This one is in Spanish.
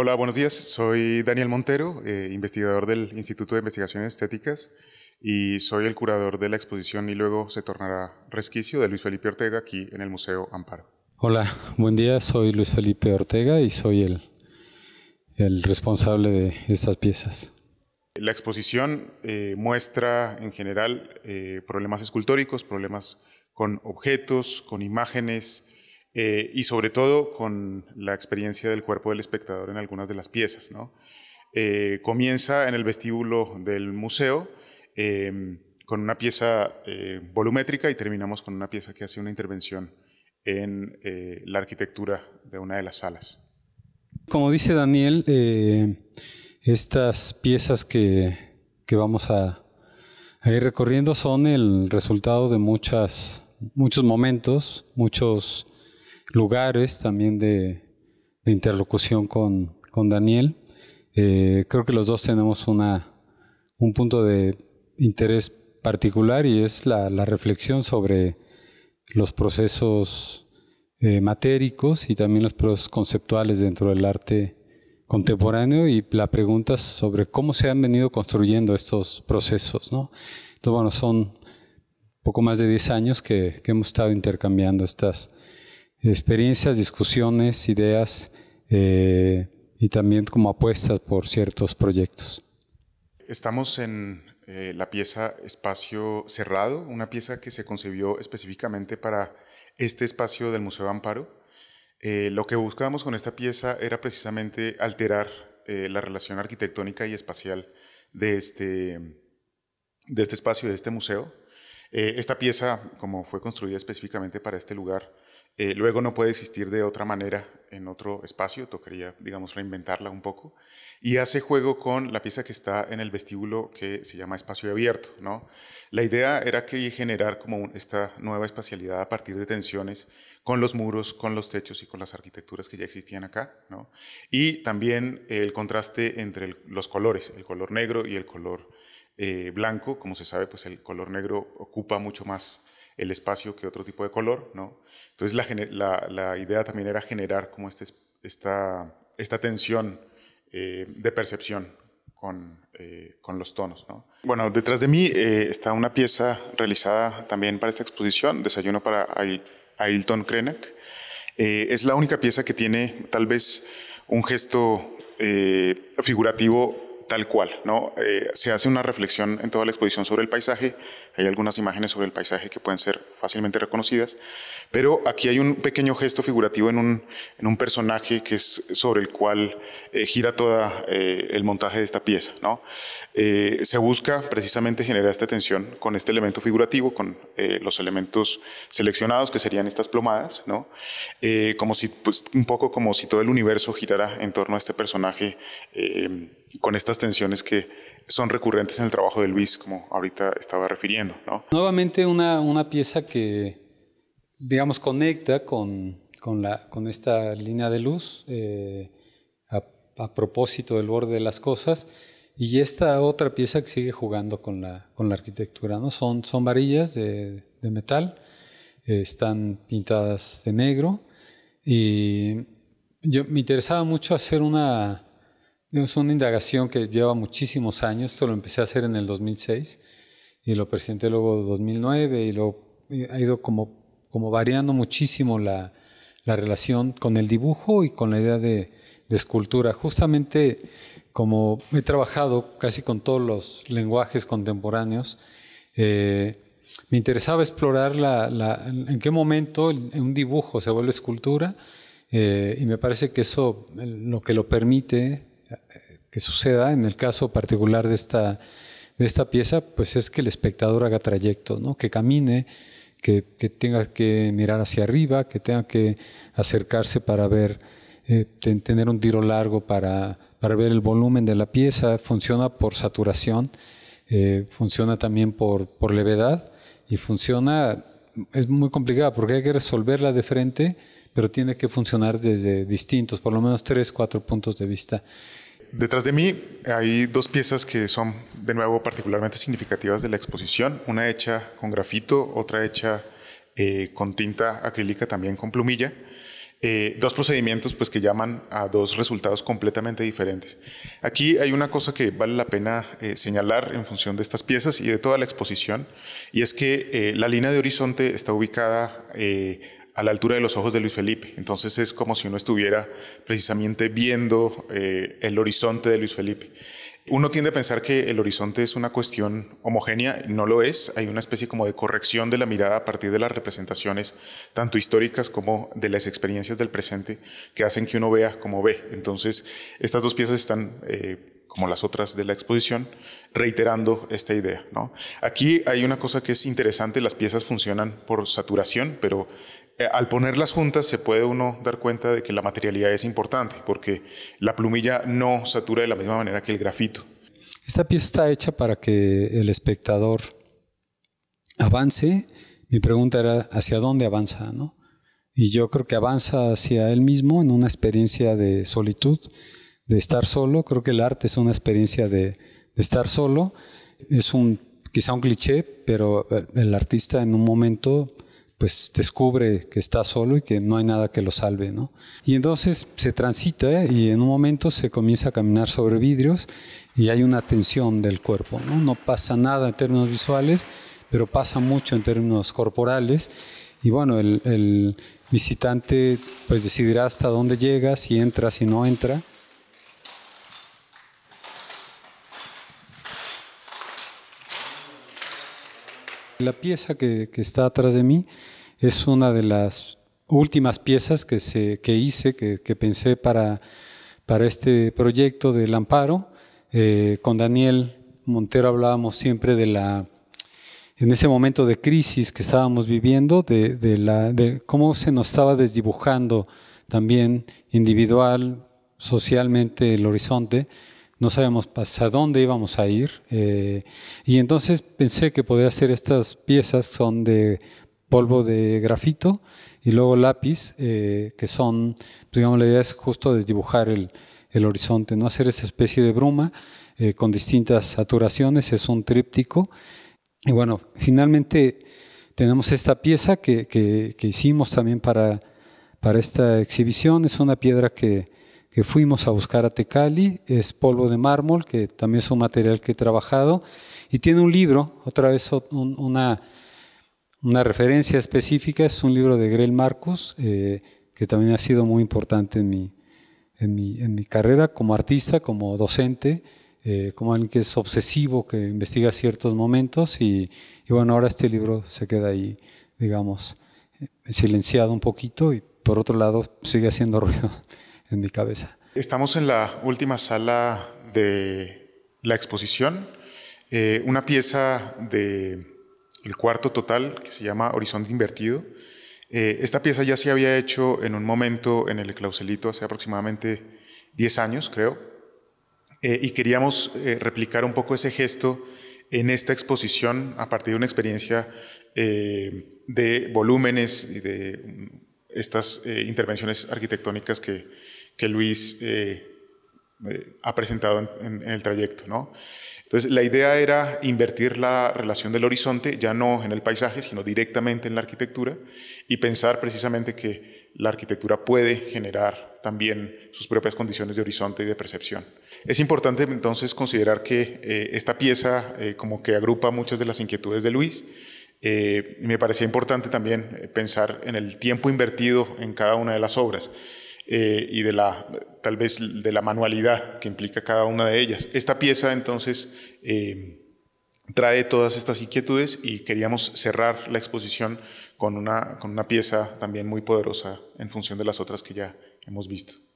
Hola, buenos días. Soy Daniel Montero, eh, investigador del Instituto de Investigaciones Estéticas y soy el curador de la exposición y luego se tornará resquicio de Luis Felipe Ortega aquí en el Museo Amparo. Hola, buen día. Soy Luis Felipe Ortega y soy el, responsable de estas piezas. La exposición eh, muestra en general eh, problemas escultóricos, problemas con objetos, con imágenes, eh, y sobre todo con la experiencia del cuerpo del espectador en algunas de las piezas. ¿no? Eh, comienza en el vestíbulo del museo em, con una pieza eh, volumétrica y terminamos con una pieza que hace una intervención en la arquitectura de una de las salas. Como dice Daniel, estas piezas que, que vamos a, a, ir recorriendo son el resultado de muchas, muchos momentos, muchos lugares también de, interlocución con, Daniel. Eh, creo que los dos tenemos una, un punto de interés particular y es la, reflexión sobre los procesos eh, matéricos y también los procesos conceptuales dentro del arte contemporáneo y la pregunta sobre cómo se han venido construyendo estos procesos. ¿no? Entonces, bueno, son poco más de 10 años que hemos estado intercambiando estas experiencias, discusiones, ideas eh, y también como apuestas por ciertos proyectos. Estamos en eh, la pieza Espacio Cerrado, una pieza que se concebió específicamente para este espacio del Museo Amparo. Eh, lo que buscábamos con esta pieza era precisamente alterar la relación arquitectónica y espacial de este, de este espacio, de este museo. esta pieza, como fue construida específicamente para este lugar, eh, luego no puede existir de otra manera en otro espacio, tocaría, digamos, reinventarla un poco. Y hace juego con la pieza que está en el vestíbulo que se llama espacio abierto, La idea era que generar como esta nueva espacialidad a partir de tensiones con los muros, con los techos y con las arquitecturas que ya existían acá, Y también el contraste entre los colores, el color negro y el color eh, blanco. Como se sabe, pues el color negro ocupa mucho más el espacio que otro tipo de color, ¿no? Entonces la, idea también era generar como este esta, tensión eh, de percepción con, eh, los tonos. Bueno, detrás de mí eh, está una pieza realizada también para esta exposición, Desayuno para Ailton Krenak. es la única pieza que tiene tal vez un gesto figurativo tal cual, ¿no? Eh, se hace una reflexión en toda la exposición sobre el paisaje, hay algunas imágenes sobre el paisaje que pueden ser fácilmente reconocidas, pero aquí hay un pequeño gesto figurativo en un, personaje que es sobre el cual eh, gira todo eh, el montaje de esta pieza, ¿no? Eh, se busca precisamente generar esta tensión con este elemento figurativo, con eh, los elementos seleccionados que serían estas plomadas, eh, como pues, un poco como si todo el universo girara en torno a este personaje con estas tensiones que son recurrentes en el trabajo de Luis, como ahorita estaba refiriendo. Nuevamente una, pieza que, digamos, conecta con, con, la, con esta línea de luz a propósito del borde de las cosas y esta otra pieza que sigue jugando con la, con la arquitectura, ¿no? Son, son varillas de, de metal, eh, están pintadas de negro y yo me interesaba mucho hacer una, es una indagación que lleva muchísimos años, esto lo empecé a hacer en el 2006 y lo presenté luego en 2009 y lo eh, ha ido como, como variando muchísimo la, la relación con el dibujo y con la idea de, de escultura. Justamente como he trabajado casi con todos los lenguajes contemporáneos, eh, me interesaba explorar en qué momento un dibujo se vuelve escultura eh, y me parece que eso lo que lo permite eh, que suceda en el caso particular de esta, de esta pieza, pues es que el espectador haga trayecto, que camine, que, tenga que mirar hacia arriba, que tenga que acercarse para ver, tener un tiro largo para para ver el volumen de la pieza, funciona por saturación, eh, funciona también por, por, levedad y funciona, es muy complicada porque hay que resolverla de frente, pero tiene que funcionar desde distintos, por lo menos tres, cuatro puntos de vista. Detrás de mí hay dos piezas que son de nuevo particularmente significativas de la exposición, una hecha con grafito, otra hecha eh, con tinta acrílica también con plumilla. Eh, dos procedimientos pues, que llaman a dos resultados completamente diferentes. Aquí hay una cosa que vale la pena eh, señalar en función de estas piezas y de toda la exposición, y es que eh, la línea de horizonte está ubicada a la altura de los ojos de Luis Felipe. Entonces es como si uno estuviera precisamente viendo el horizonte de Luis Felipe. Uno tiende a pensar que el horizonte es una cuestión homogénea, no lo es, hay una especie como de corrección de la mirada a partir de las representaciones, tanto históricas como de las experiencias del presente, que hacen que uno vea como ve. Entonces, estas dos piezas están, eh, como las otras de la exposición, reiterando esta idea. ¿no? Aquí hay una cosa que es interesante, las piezas funcionan por saturación, pero eh, al ponerlas juntas se puede uno dar cuenta de que la materialidad es importante, porque la plumilla no satura de la misma manera que el grafito. Esta pieza está hecha para que el espectador avance. Mi pregunta era, ¿hacia dónde avanza? Y yo creo que avanza hacia él mismo en una experiencia de solitud, de estar solo. Creo que el arte es una experiencia de, estar solo. Es un quizá un cliché, pero el artista en un momento pues descubre que está solo y que no hay nada que lo salve, Y entonces se transita ¿eh? y en un momento se comienza a caminar sobre vidrios y hay una tensión del cuerpo, ¿no? pasa nada en términos visuales, pero pasa mucho en términos corporales y bueno, el, el visitante pues decidirá hasta dónde llega, si entra, si no entra. La pieza que, está atrás de mí es una de las últimas piezas que, se, que hice, que, pensé para, para este proyecto del amparo. Eh, con Daniel Montero hablábamos siempre de la, en ese momento de crisis que estábamos viviendo, de, la, de cómo se nos estaba desdibujando también individual, socialmente el horizonte no sabíamos hacia dónde íbamos a ir. Eh, y entonces pensé que podría hacer estas piezas, son de polvo de grafito y luego lápiz, eh, que son, pues, digamos, la idea es justo desdibujar el, el horizonte, no hacer esa especie de bruma eh, con distintas saturaciones, es un tríptico. Y bueno, finalmente tenemos esta pieza que, que hicimos también para, para esta exhibición, es una piedra que que fuimos a buscar a Tecali, es polvo de mármol, que también es un material que he trabajado, y tiene un libro, otra vez una, referencia específica, es un libro de Grell Marcus, eh, que también ha sido muy importante en mi, en mi, carrera como artista, como docente, eh, como alguien que es obsesivo, que investiga ciertos momentos, y, y bueno, ahora este libro se queda ahí, digamos, eh, silenciado un poquito y por otro lado sigue haciendo ruido en mi cabeza. Estamos en la última sala de la exposición, eh, una pieza del el cuarto total que se llama Horizonte Invertido. Eh, esta pieza ya se había hecho en un momento en el clauselito hace aproximadamente 10 años, creo, eh, y queríamos replicar un poco ese gesto en esta exposición a partir de una experiencia de volúmenes y de mm, estas intervenciones arquitectónicas que que Luis eh, eh, ha presentado en, el trayecto. Entonces, la idea era invertir la relación del horizonte, ya no en el paisaje, sino directamente en la arquitectura, y pensar precisamente que la arquitectura puede generar también sus propias condiciones de horizonte y de percepción. Es importante entonces considerar que eh, esta pieza como que agrupa muchas de las inquietudes de Luis. me parecía importante también pensar en el tiempo invertido en cada una de las obras. Eh, y de la, tal vez de la manualidad que implica cada una de ellas. Esta pieza entonces eh, trae todas estas inquietudes y queríamos cerrar la exposición con una, con una pieza también muy poderosa en función de las otras que ya hemos visto.